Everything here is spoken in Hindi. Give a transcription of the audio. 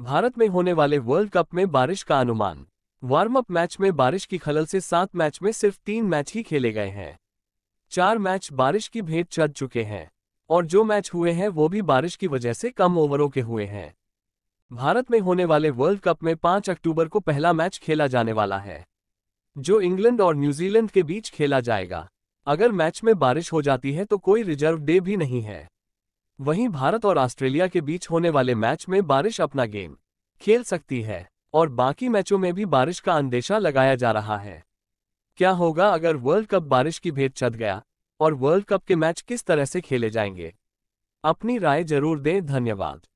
भारत में होने वाले वर्ल्ड कप में बारिश का अनुमान वार्म अप मैच में बारिश की खलल से सात मैच में सिर्फ तीन मैच ही खेले गए हैं चार मैच बारिश की भेंट चढ़ चुके हैं और जो मैच हुए हैं वो भी बारिश की वजह से कम ओवरों के हुए हैं भारत में होने वाले वर्ल्ड कप में पांच अक्टूबर को पहला मैच खेला जाने वाला है जो इंग्लैंड और न्यूजीलैंड के बीच खेला जाएगा अगर मैच में बारिश हो जाती है तो कोई रिजर्व डे भी नहीं है वहीं भारत और ऑस्ट्रेलिया के बीच होने वाले मैच में बारिश अपना गेम खेल सकती है और बाकी मैचों में भी बारिश का अंदेशा लगाया जा रहा है क्या होगा अगर वर्ल्ड कप बारिश की भेंट चढ़ गया और वर्ल्ड कप के मैच किस तरह से खेले जाएंगे अपनी राय जरूर दें धन्यवाद